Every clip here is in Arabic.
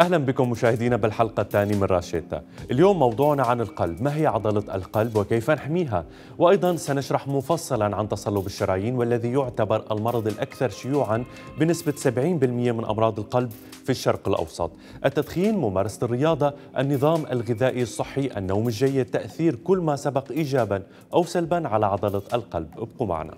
أهلا بكم مشاهدينا بالحلقة الثانية من راشيتا اليوم موضوعنا عن القلب ما هي عضلة القلب وكيف نحميها وأيضا سنشرح مفصلا عن تصلب الشرايين والذي يعتبر المرض الأكثر شيوعا بنسبة 70% من أمراض القلب في الشرق الأوسط التدخين ممارسة الرياضة النظام الغذائي الصحي النوم الجيد تأثير كل ما سبق إيجابا أو سلبا على عضلة القلب ابقوا معنا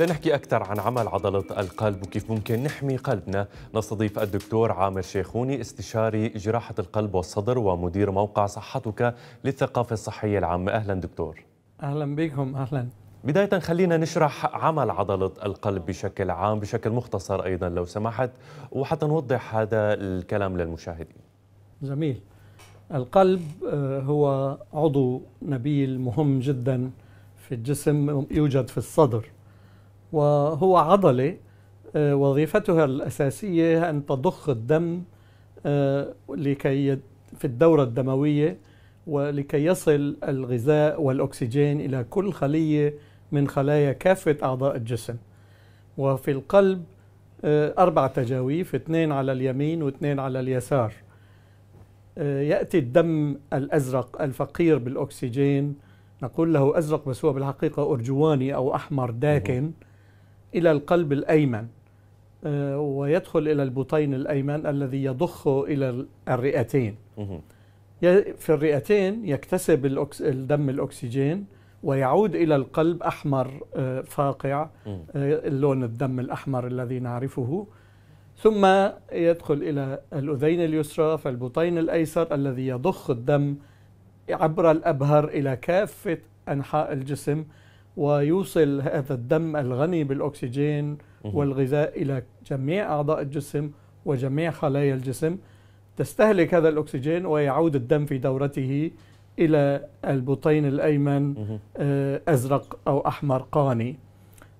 لنحكي أكثر عن عمل عضلة القلب وكيف ممكن نحمي قلبنا نستضيف الدكتور عامر شيخوني استشاري جراحة القلب والصدر ومدير موقع صحتك للثقافة الصحية العامة أهلا دكتور أهلا بكم أهلا بداية خلينا نشرح عمل عضلة القلب بشكل عام بشكل مختصر أيضا لو سمحت وحتى نوضح هذا الكلام للمشاهدين جميل القلب آه، هو عضو نبيل مهم جدا في الجسم يوجد في الصدر وهو عضلة آه، وظيفتها الأساسية أن تضخ الدم آه، لكي في الدورة الدموية ولكي يصل الغذاء والأكسجين إلى كل خلية من خلايا كافة أعضاء الجسم وفي القلب آه، أربع تجاويف اثنين على اليمين واثنين على اليسار يأتي الدم الأزرق الفقير بالأكسجين نقول له أزرق بس هو بالحقيقة أرجواني أو أحمر داكن إلى القلب الأيمن آه، ويدخل إلى البطين الأيمن الذي يضخه إلى الرئتين في الرئتين يكتسب الدم الأكسجين ويعود إلى القلب أحمر آه، فاقع اللون آه، الدم الأحمر الذي نعرفه ثم يدخل إلى الأذين اليسرى فالبطين الأيسر الذي يضخ الدم عبر الأبهر إلى كافة أنحاء الجسم ويوصل هذا الدم الغني بالأكسجين والغذاء إلى جميع أعضاء الجسم وجميع خلايا الجسم تستهلك هذا الأكسجين ويعود الدم في دورته إلى البطين الأيمن آه، أزرق أو أحمر قاني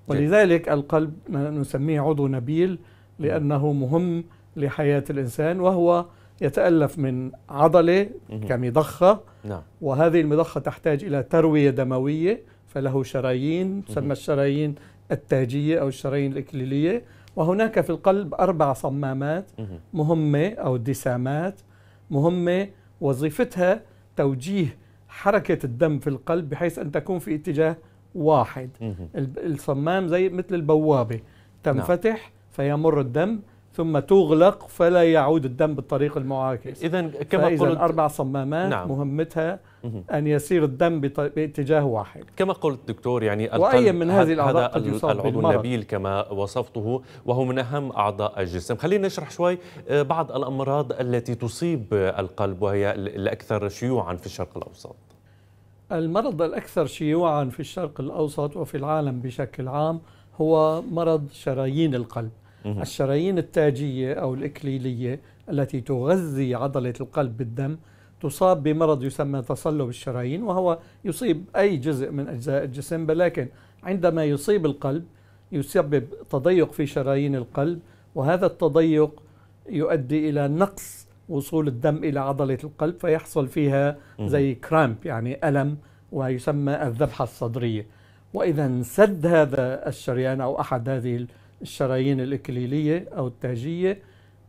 ولذلك القلب نسميه عضو نبيل لأنه مهم لحياة الإنسان وهو يتألف من عضلة كمضخة نعم. وهذه المضخة تحتاج إلى تروية دموية فله شرايين تسمى الشرايين التاجية أو الشرايين الإكليلية وهناك في القلب أربع صمامات مهمة أو دسامات مهمة وظيفتها توجيه حركة الدم في القلب بحيث أن تكون في اتجاه واحد الصمام زي مثل البوابة تنفتح نعم. فيمر الدم ثم تغلق فلا يعود الدم بالطريق المعاكس اذا كما قلت اربع صمامات نعم. مهمتها ان يسير الدم باتجاه واحد كما قلت دكتور يعني واي من هذه الاعضاء قد يصاب العضو بالمرض. النبيل كما وصفته وهو من اهم اعضاء الجسم خلينا نشرح شوي آه، بعض الامراض التي تصيب القلب وهي الاكثر شيوعا في الشرق الاوسط المرض الاكثر شيوعا في الشرق الاوسط وفي العالم بشكل عام هو مرض شرايين القلب الشرايين التاجية أو الإكليلية التي تغذي عضلة القلب بالدم تصاب بمرض يسمى تصلب الشرايين وهو يصيب أي جزء من أجزاء الجسم ولكن عندما يصيب القلب يسبب تضيق في شرايين القلب وهذا التضيق يؤدي إلى نقص وصول الدم إلى عضلة القلب فيحصل فيها زي كرامب يعني ألم ويسمى الذبحة الصدرية وإذا انسد هذا الشريان أو أحد هذه الشرايين الإكليلية أو التاجية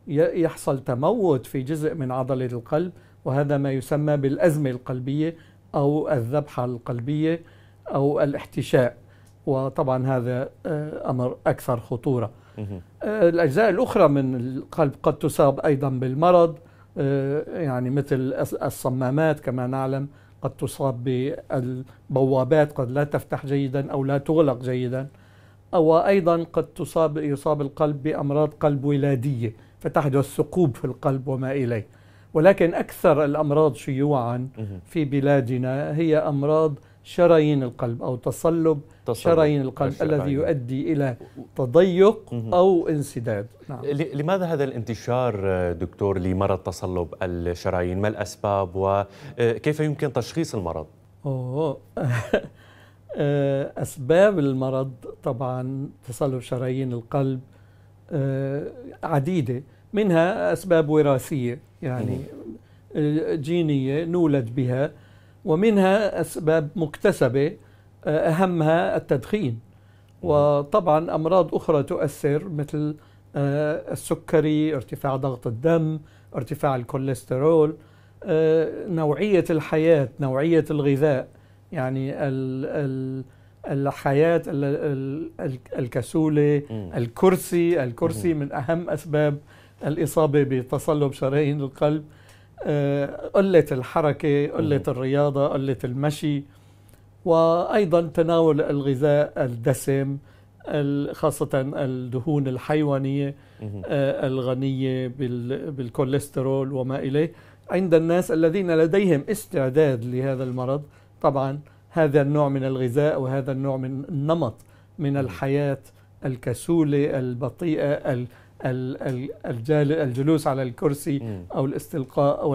يحصل تموت في جزء من عضلة القلب وهذا ما يسمى بالأزمة القلبية أو الذبحة القلبية أو الاحتشاء وطبعا هذا آه، أمر أكثر خطورة آه، الأجزاء الأخرى من القلب قد تصاب أيضا بالمرض آه، يعني مثل الصمامات كما نعلم قد تصاب بالبوابات قد لا تفتح جيدا أو لا تغلق جيدا وأيضا قد تصاب يصاب القلب بأمراض قلب ولادية فتحدث ثقوب في القلب وما إليه ولكن أكثر الأمراض شيوعا في بلادنا هي أمراض شرايين القلب أو تصلب, تصلب شرايين القلب الذي يؤدي إلى تضيق أو انسداد نعم. لماذا هذا الانتشار دكتور لمرض تصلب الشرايين ما الأسباب وكيف آه، يمكن تشخيص المرض؟ أوه. آه، أسباب المرض طبعا تصلب شرايين القلب آه، عديدة منها أسباب وراثية يعني آه، جينية نولد بها ومنها أسباب مكتسبة أهمها التدخين وطبعا أمراض أخرى تؤثر مثل السكري ارتفاع ضغط الدم ارتفاع الكوليسترول نوعية الحياة نوعية الغذاء يعني ال ال الحياة الكسولة الكرسي الكرسي من أهم أسباب الإصابة بتصلب شرايين القلب آه، قلة الحركة قلة الرياضة قلة المشي وأيضا تناول الغذاء الدسم خاصة الدهون الحيوانية آه، الغنية بالكوليسترول وما إليه عند الناس الذين لديهم استعداد لهذا المرض طبعا هذا النوع من الغذاء وهذا النوع من النمط من الحياة الكسولة البطيئة الجلوس على الكرسي أو الاستلقاء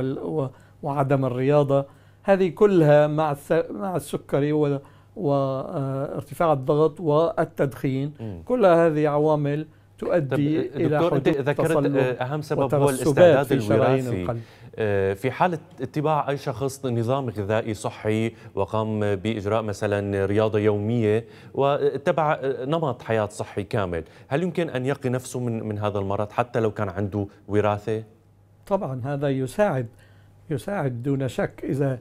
وعدم الرياضة هذه كلها مع مع السكري وارتفاع آه، الضغط والتدخين كل هذه عوامل تؤدي إلى حدوث ذكرت آه، أهم سبب هو الاستعداد الوراثي القلب. آه، في حالة اتباع أي شخص نظام غذائي صحي وقام بإجراء مثلا رياضة يومية واتبع آه، نمط حياة صحي كامل هل يمكن أن يقي نفسه من, من هذا المرض حتى لو كان عنده وراثة؟ طبعا هذا يساعد يساعد دون شك إذا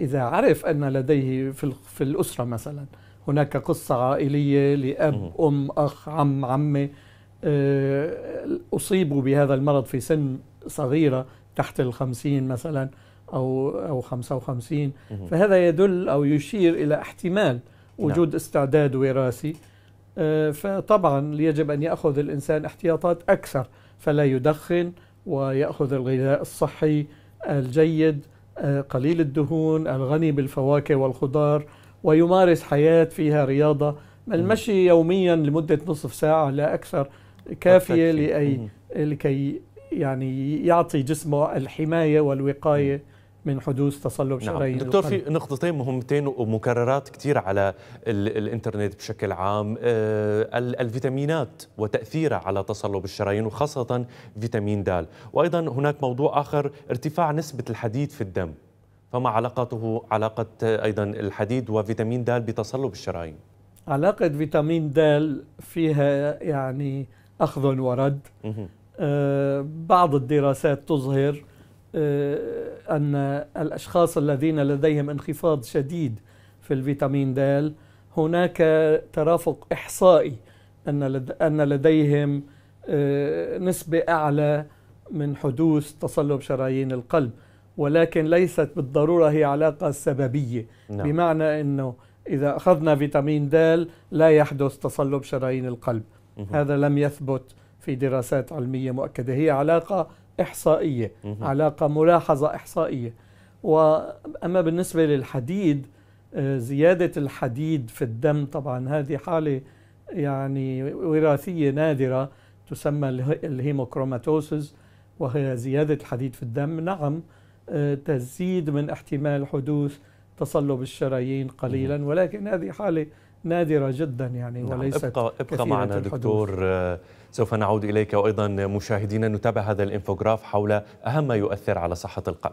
إذا عرف أن لديه في, في الأسرة مثلا هناك قصة عائلية لأب أم أخ عم عمة آه، أصيبوا بهذا المرض في سن صغيرة تحت الخمسين مثلا أو أو 55 فهذا يدل أو يشير إلى احتمال نعم. وجود نعم. استعداد وراثي آه، فطبعا يجب أن يأخذ الإنسان احتياطات أكثر فلا يدخن ويأخذ الغذاء الصحي الجيد آه، قليل الدهون الغني بالفواكه والخضار ويمارس حياة فيها رياضة المشي يوميا لمدة نصف ساعة لا أكثر كافية لأي لكي يعني يعطي جسمه الحمايه والوقايه من حدوث تصلب نعم. شرايين نعم. دكتور في نقطتين مهمتين ومكررات كثير على ال الانترنت بشكل عام آه الفيتامينات وتاثيرها على تصلب الشرايين وخاصه فيتامين د وايضا هناك موضوع اخر ارتفاع نسبه الحديد في الدم فما علاقته علاقه ايضا الحديد وفيتامين د بتصلب الشرايين علاقه فيتامين د فيها يعني اخذ ورد آه، بعض الدراسات تظهر آه، أن الأشخاص الذين لديهم انخفاض شديد في الفيتامين د هناك ترافق إحصائي أن لديهم آه، نسبة أعلى من حدوث تصلب شرايين القلب ولكن ليست بالضرورة هي علاقة سببية نعم. بمعنى أنه إذا أخذنا فيتامين د لا يحدث تصلب شرايين القلب مه. هذا لم يثبت في دراسات علمية مؤكدة هي علاقة إحصائية مه. علاقة ملاحظة إحصائية وأما بالنسبة للحديد آه، زيادة الحديد في الدم طبعا هذه حالة يعني وراثية نادرة تسمى الهيموكروماتوسز وهي زيادة الحديد في الدم نعم آه، تزيد من احتمال حدوث تصلب الشرايين قليلا ولكن هذه حالة نادرة جدا يعني نعم وليست ابقى, ابقى معنا دكتور آه، سوف نعود إليك وأيضا مشاهدينا نتابع هذا الإنفوغراف حول أهم ما يؤثر على صحة القلب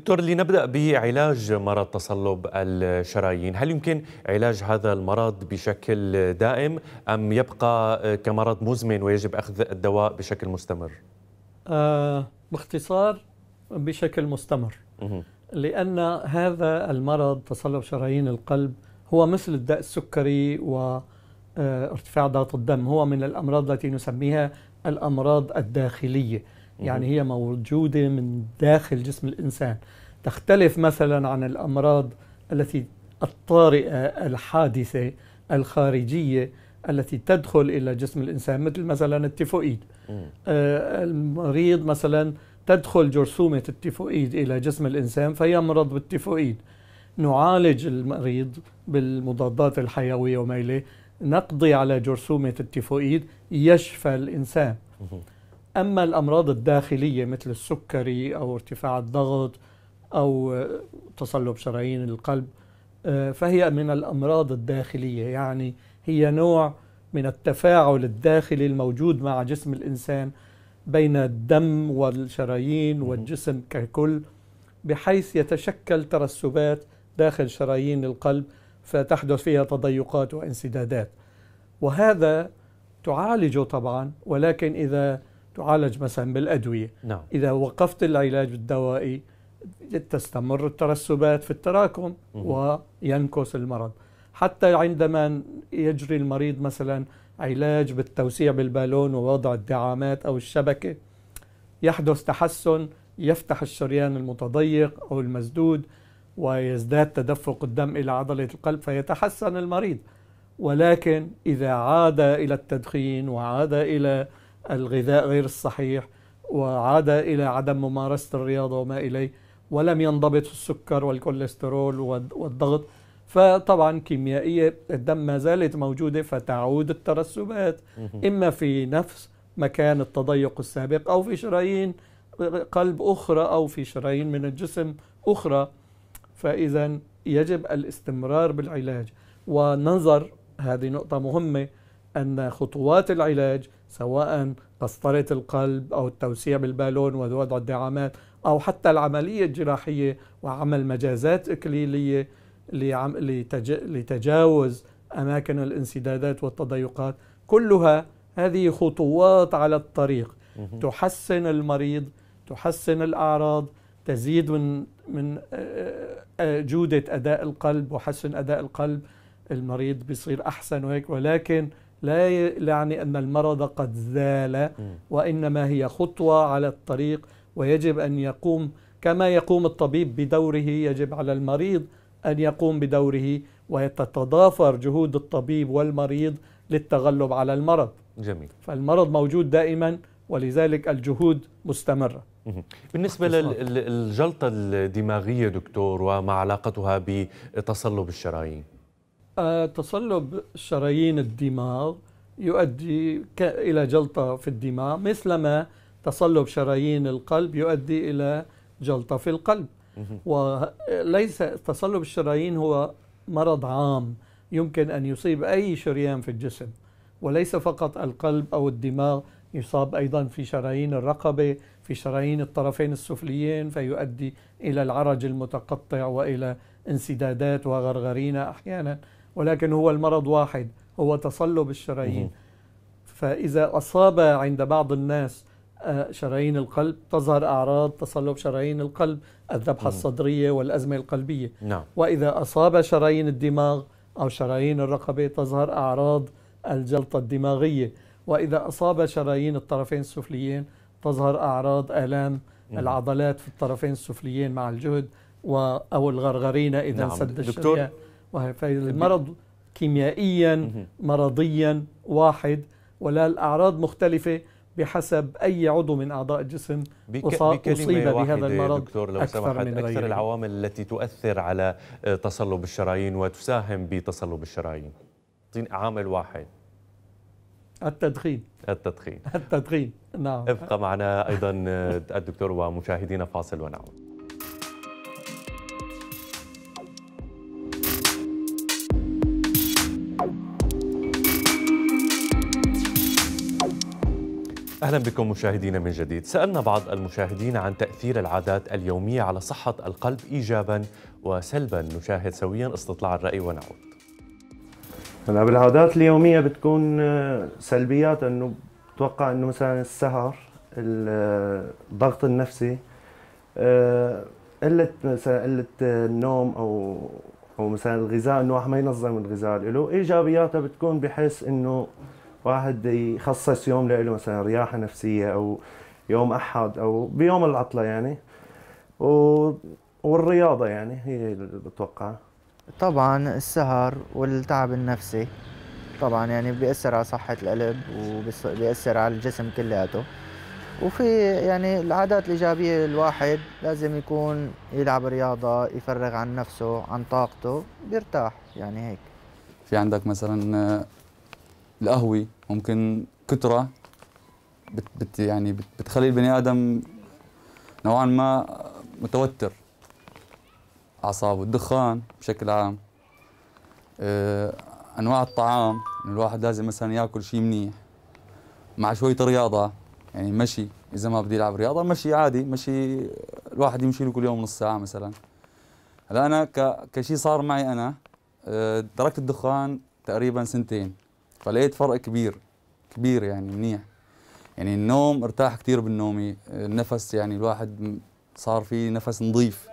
دكتور لنبدأ بعلاج مرض تصلب الشرايين هل يمكن علاج هذا المرض بشكل دائم أم يبقى كمرض مزمن ويجب أخذ الدواء بشكل مستمر؟ آه باختصار بشكل مستمر لأن هذا المرض تصلب شرايين القلب هو مثل الداء السكري وارتفاع آه، ضغط الدم هو من الأمراض التي نسميها الأمراض الداخلية يعني هي موجودة من داخل جسم الإنسان تختلف مثلا عن الأمراض التي الطارئة الحادثة الخارجية التي تدخل إلى جسم الإنسان مثل مثلا التيفوئيد آه المريض مثلا تدخل جرثومة التيفوئيد إلى جسم الإنسان فيمرض بالتيفوئيد نعالج المريض بالمضادات الحيوية وما إليه نقضي على جرثومة التيفوئيد يشفى الإنسان أما الأمراض الداخلية مثل السكري أو ارتفاع الضغط أو تصلب شرايين القلب آه، فهي من الأمراض الداخلية يعني هي نوع من التفاعل الداخلي الموجود مع جسم الإنسان بين الدم والشرايين والجسم ككل بحيث يتشكل ترسبات داخل شرايين القلب فتحدث فيها تضيقات وانسدادات وهذا تعالجه طبعا ولكن إذا تعالج مثلا بالادويه نعم. اذا وقفت العلاج الدوائي تستمر الترسبات في التراكم مم. وينكس المرض حتى عندما يجري المريض مثلا علاج بالتوسيع بالبالون ووضع الدعامات او الشبكه يحدث تحسن يفتح الشريان المتضيق او المسدود ويزداد تدفق الدم الى عضله القلب فيتحسن المريض ولكن اذا عاد الى التدخين وعاد الى الغذاء غير الصحيح وعاد إلى عدم ممارسة الرياضة وما إليه ولم ينضبط في السكر والكوليسترول والضغط فطبعا كيميائية الدم ما زالت موجودة فتعود الترسبات إما في نفس مكان التضيق السابق أو في شرايين قلب أخرى أو في شرايين من الجسم أخرى فإذا يجب الاستمرار بالعلاج ونظر هذه نقطة مهمة أن خطوات العلاج سواء قسطرة القلب أو التوسيع بالبالون ووضع الدعامات أو حتى العملية الجراحية وعمل مجازات إكليلية لتجاوز أماكن الانسدادات والتضيقات كلها هذه خطوات على الطريق تحسن المريض تحسن الأعراض تزيد من من آه، آه، جودة أداء القلب وحسن أداء القلب المريض بيصير أحسن وهيك ولكن لا يعني أن المرض قد زال وإنما هي خطوة على الطريق ويجب أن يقوم كما يقوم الطبيب بدوره يجب على المريض أن يقوم بدوره وتتضافر جهود الطبيب والمريض للتغلب على المرض جميل فالمرض موجود دائما ولذلك الجهود مستمرة بالنسبة للجلطة الدماغية دكتور وما علاقتها بتصلب الشرايين تصلب شرايين الدماغ يؤدي إلى جلطة في الدماغ مثلما تصلب شرايين القلب يؤدي إلى جلطة في القلب وليس تصلب الشرايين هو مرض عام يمكن أن يصيب أي شريان في الجسم وليس فقط القلب أو الدماغ يصاب أيضا في شرايين الرقبة في شرايين الطرفين السفليين فيؤدي إلى العرج المتقطع وإلى انسدادات وغرغرينة أحيانا ولكن هو المرض واحد هو تصلب الشرايين فإذا أصاب عند بعض الناس آه، شرايين القلب تظهر أعراض تصلب شرايين القلب الذبحة الصدرية والأزمة القلبية نعم. وإذا أصاب شرايين الدماغ أو شرايين الرقبة تظهر أعراض الجلطة الدماغية وإذا أصاب شرايين الطرفين السفليين تظهر أعراض آلام العضلات في الطرفين السفليين مع الجهد أو الغرغرينة إذا نعم. سد الشرايين فالمرض كيميائيا مرضيا واحد ولا الأعراض مختلفة بحسب أي عضو من أعضاء الجسم أصيب بهذا المرض دكتور لو أكثر سمحت من أكثر غيره. العوامل التي تؤثر على آه، تصلب الشرايين وتساهم بتصلب الشرايين عامل واحد التدخين التدخين التدخين نعم ابقى معنا أيضا آه، الدكتور ومشاهدينا فاصل ونعود اهلا بكم مشاهدينا من جديد. سالنا بعض المشاهدين عن تاثير العادات اليوميه على صحه القلب ايجابا وسلبا، نشاهد سويا استطلاع الراي ونعود. هلا بالعادات اليوميه بتكون آه، سلبيات انه بتوقع انه مثلا السهر، آه، الضغط النفسي، آه، قله مثلا قله النوم او او مثلا الغذاء انه واحد ما ينظم الغذاء له، ايجابياتها بتكون بحيث انه واحد يخصص يوم له مثلا رياحه نفسيه او يوم احد او بيوم العطله يعني و... والرياضه يعني هي اللي بتوقع طبعا السهر والتعب النفسي طبعا يعني بيأثر على صحة القلب وبيأثر على الجسم كلياته وفي يعني العادات الإيجابية الواحد لازم يكون يلعب رياضة يفرغ عن نفسه عن طاقته بيرتاح يعني هيك في عندك مثلا القهوه ممكن كثره بت بت يعني بت بتخلي البني ادم نوعا ما متوتر اعصابه الدخان بشكل عام أه انواع الطعام الواحد لازم مثلا ياكل شيء منيح مع شويه رياضه يعني مشي اذا ما بدي العب رياضه مشي عادي مشي الواحد يمشي له كل يوم نص ساعه مثلا هلا انا كشيء صار معي انا آه، تركت الدخان تقريبا سنتين فلقيت فرق كبير كبير يعني منيح يعني النوم ارتاح كثير بالنومي النفس يعني الواحد صار في نفس نظيف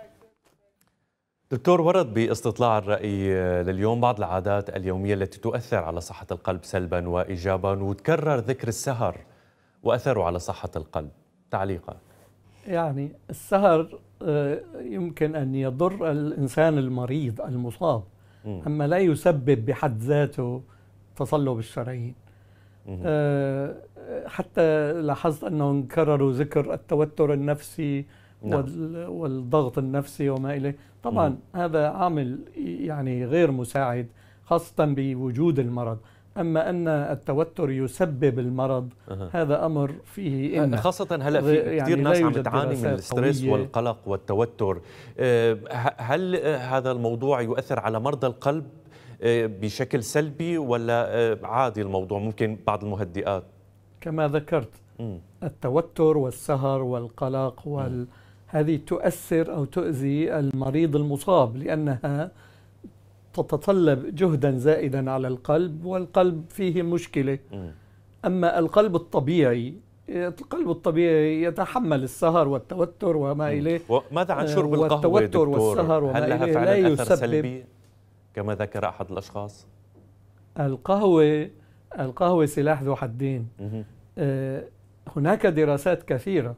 دكتور ورد باستطلاع الرأي لليوم بعض العادات اليومية التي تؤثر على صحة القلب سلبا وإيجابا وتكرر ذكر السهر وأثره على صحة القلب تعليقا يعني السهر آه، يمكن أن يضر الإنسان المريض المصاب أما لا يسبب بحد ذاته فصلوا بالشرايين آه، آه، حتى لاحظت أنهم كرروا ذكر التوتر النفسي نعم. والضغط النفسي وما إليه طبعا مم. هذا عامل يعني غير مساعد خاصة بوجود المرض أما أن التوتر يسبب المرض أه. هذا أمر فيه إن آه، خاصة هلأ في يعني كثير ناس عم بتعاني من الستريس قوية. والقلق والتوتر هل هذا الموضوع يؤثر على مرضى القلب آه، بشكل سلبي ولا آه، عادي الموضوع ممكن بعض المهدئات كما ذكرت التوتر والسهر والقلق وال... هذه تؤثر أو تؤذي المريض المصاب لأنها تتطلب جهدا زائدا على القلب والقلب فيه مشكلة أما القلب الطبيعي القلب الطبيعي يتحمل السهر والتوتر وما إليه وماذا عن شرب آه، القهوة والتوتر والسهر وما إليه لا يسبب كما ذكر أحد الأشخاص؟ القهوة القهوة سلاح ذو حدين آه، هناك دراسات كثيرة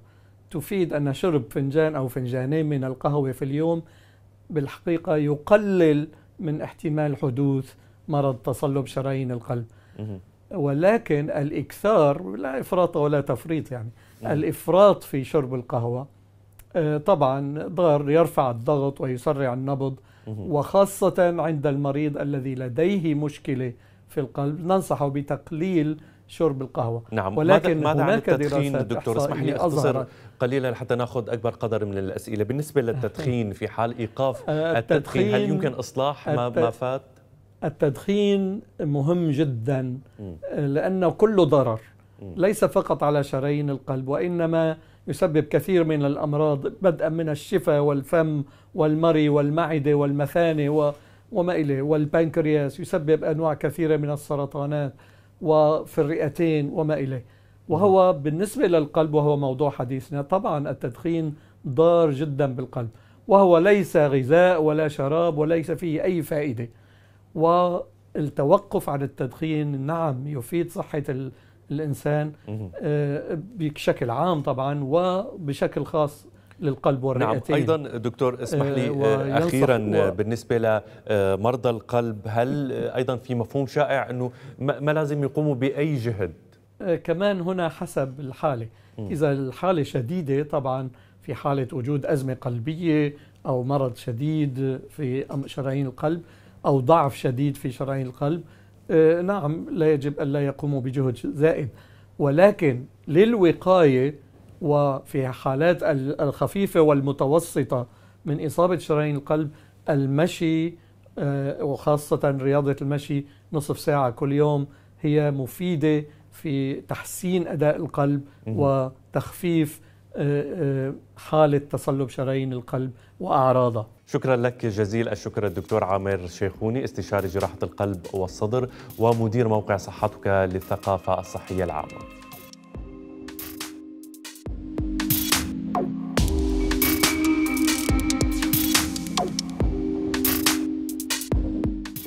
تفيد أن شرب فنجان أو فنجانين من القهوة في اليوم بالحقيقة يقلل من احتمال حدوث مرض تصلب شرايين القلب ولكن الإكثار لا إفراط ولا تفريط يعني الإفراط في شرب القهوة آه، طبعا ضار يرفع الضغط ويسرع النبض وخاصة عند المريض الذي لديه مشكلة في القلب ننصحه بتقليل شرب القهوة نعم ولكن ماذا, ماذا هناك عن التدخين دكتور اسمح لي أختصر قليلا حتى ناخذ أكبر قدر من الأسئلة بالنسبة للتدخين في حال إيقاف آه، التدخين هل يمكن إصلاح ما, ما فات؟ التدخين مهم جدا لأنه كله ضرر ليس فقط على شرايين القلب وإنما يسبب كثير من الأمراض بدءا من الشفاء والفم والمري والمعدة والمثانة وما إليه والبنكرياس يسبب أنواع كثيرة من السرطانات وفي الرئتين وما إليه وهو بالنسبة للقلب وهو موضوع حديثنا طبعا التدخين ضار جدا بالقلب وهو ليس غذاء ولا شراب وليس فيه أي فائدة والتوقف عن التدخين نعم يفيد صحة الإنسان آه، بشكل عام طبعا وبشكل خاص للقلب نعم، والرئتين نعم أيضا دكتور اسمح آه، لي آه، أخيرا بالنسبة لمرضى القلب هل أيضا في مفهوم شائع أنه ما لازم يقوموا بأي جهد كمان هنا حسب الحالة إذا الحالة شديدة طبعا في حالة وجود أزمة قلبية أو مرض شديد في شرايين القلب أو ضعف شديد في شرايين القلب آه، نعم لا يجب ألا يقوموا بجهد زائد ولكن للوقاية وفي حالات الخفيفة والمتوسطة من إصابة شرايين القلب المشي آه، وخاصة رياضة المشي نصف ساعة كل يوم هي مفيدة في تحسين أداء القلب وتخفيف حالة آه، آه، تصلب شرايين القلب وأعراضها شكرا لك جزيل الشكر الدكتور عامر شيخوني استشاري جراحة القلب والصدر ومدير موقع صحتك للثقافة الصحية العامة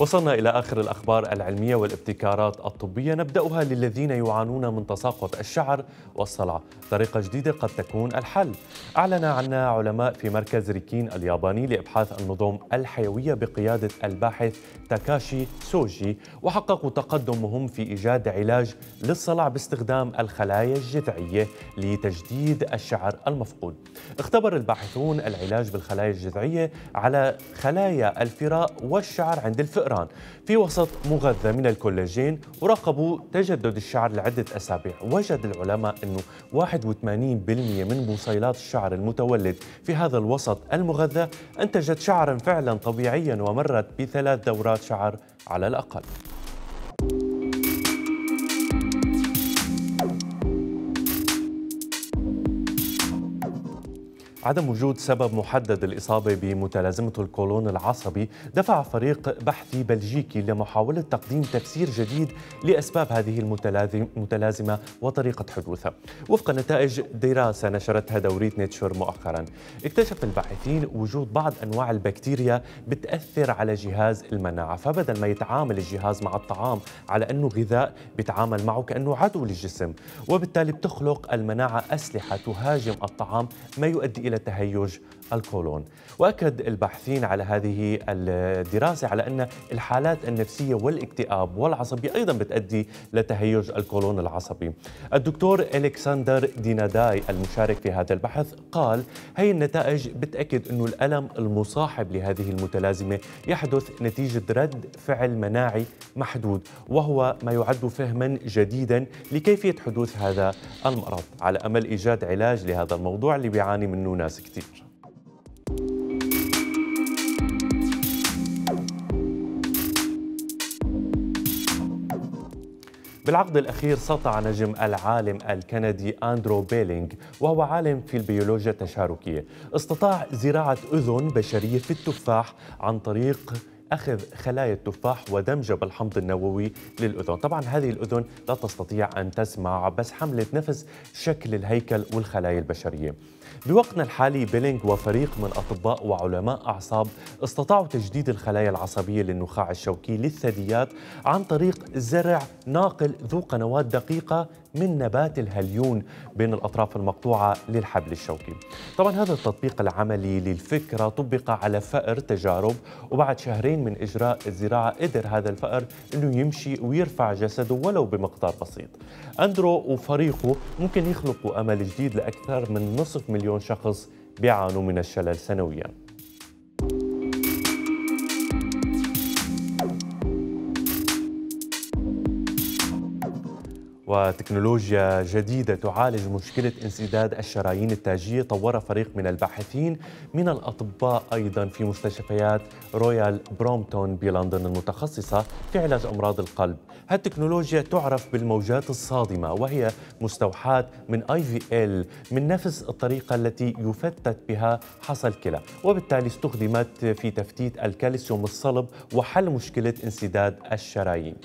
وصلنا إلى آخر الأخبار العلمية والابتكارات الطبية نبدأها للذين يعانون من تساقط الشعر والصلع طريقة جديدة قد تكون الحل أعلن عنا علماء في مركز ريكين الياباني لإبحاث النظم الحيوية بقيادة الباحث تاكاشي سوجي وحققوا تقدم مهم في إيجاد علاج للصلع باستخدام الخلايا الجذعية لتجديد الشعر المفقود اختبر الباحثون العلاج بالخلايا الجذعية على خلايا الفراء والشعر عند الفئران في وسط مغذى من الكولاجين وراقبوا تجدد الشعر لعدة أسابيع وجد العلماء أنه 81% من بصيلات الشعر المتولد في هذا الوسط المغذى أنتجت شعرا فعلا طبيعيا ومرت بثلاث دورات شعر على الأقل عدم وجود سبب محدد للإصابة بمتلازمة القولون العصبي دفع فريق بحثي بلجيكي لمحاولة تقديم تفسير جديد لأسباب هذه المتلازمة وطريقة حدوثها وفق نتائج دراسة نشرتها دورية نيتشر مؤخرا اكتشف الباحثين وجود بعض أنواع البكتيريا بتأثر على جهاز المناعة فبدل ما يتعامل الجهاز مع الطعام على أنه غذاء بيتعامل معه كأنه عدو للجسم وبالتالي بتخلق المناعة أسلحة تهاجم الطعام ما يؤدي إلى إلى التهيج القولون وأكد الباحثين على هذه الدراسة على أن الحالات النفسية والاكتئاب والعصبي أيضا بتؤدي لتهيج القولون العصبي الدكتور ألكسندر ديناداي المشارك في هذا البحث قال هي النتائج بتأكد أنه الألم المصاحب لهذه المتلازمة يحدث نتيجة رد فعل مناعي محدود وهو ما يعد فهما جديدا لكيفية حدوث هذا المرض على أمل إيجاد علاج لهذا الموضوع اللي بيعاني منه ناس كثير بالعقد الأخير سطع نجم العالم الكندي أندرو بيلينغ وهو عالم في البيولوجيا التشاركية استطاع زراعة أذن بشرية في التفاح عن طريق اخذ خلايا التفاح ودمجها بالحمض النووي للاذن، طبعا هذه الاذن لا تستطيع ان تسمع بس حمله نفس شكل الهيكل والخلايا البشريه. بوقتنا الحالي بيلينغ وفريق من أطباء وعلماء أعصاب استطاعوا تجديد الخلايا العصبية للنخاع الشوكي للثدييات عن طريق زرع ناقل ذو قنوات دقيقة من نبات الهليون بين الأطراف المقطوعة للحبل الشوكي طبعا هذا التطبيق العملي للفكرة طبق على فأر تجارب وبعد شهرين من إجراء الزراعة قدر هذا الفأر أنه يمشي ويرفع جسده ولو بمقدار بسيط أندرو وفريقه ممكن يخلقوا أمل جديد لأكثر من نصف مليون شخص بيعانوا من الشلل سنوياً وتكنولوجيا جديدة تعالج مشكلة انسداد الشرايين التاجية طور فريق من الباحثين من الأطباء أيضا في مستشفيات رويال برومتون بلندن المتخصصة في علاج أمراض القلب هالتكنولوجيا تعرف بالموجات الصادمة وهي مستوحاة من اي في ال من نفس الطريقة التي يفتت بها حصى الكلى وبالتالي استخدمت في تفتيت الكالسيوم الصلب وحل مشكلة انسداد الشرايين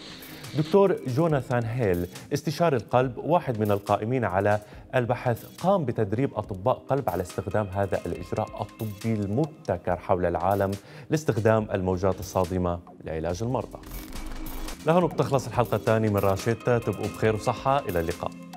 دكتور جوناثان هيل استشاري القلب واحد من القائمين على البحث قام بتدريب أطباء قلب على استخدام هذا الإجراء الطبي المبتكر حول العالم لاستخدام الموجات الصادمة لعلاج المرضى لهون بتخلص الحلقة الثانية من راشدتا تبقوا بخير وصحة إلى اللقاء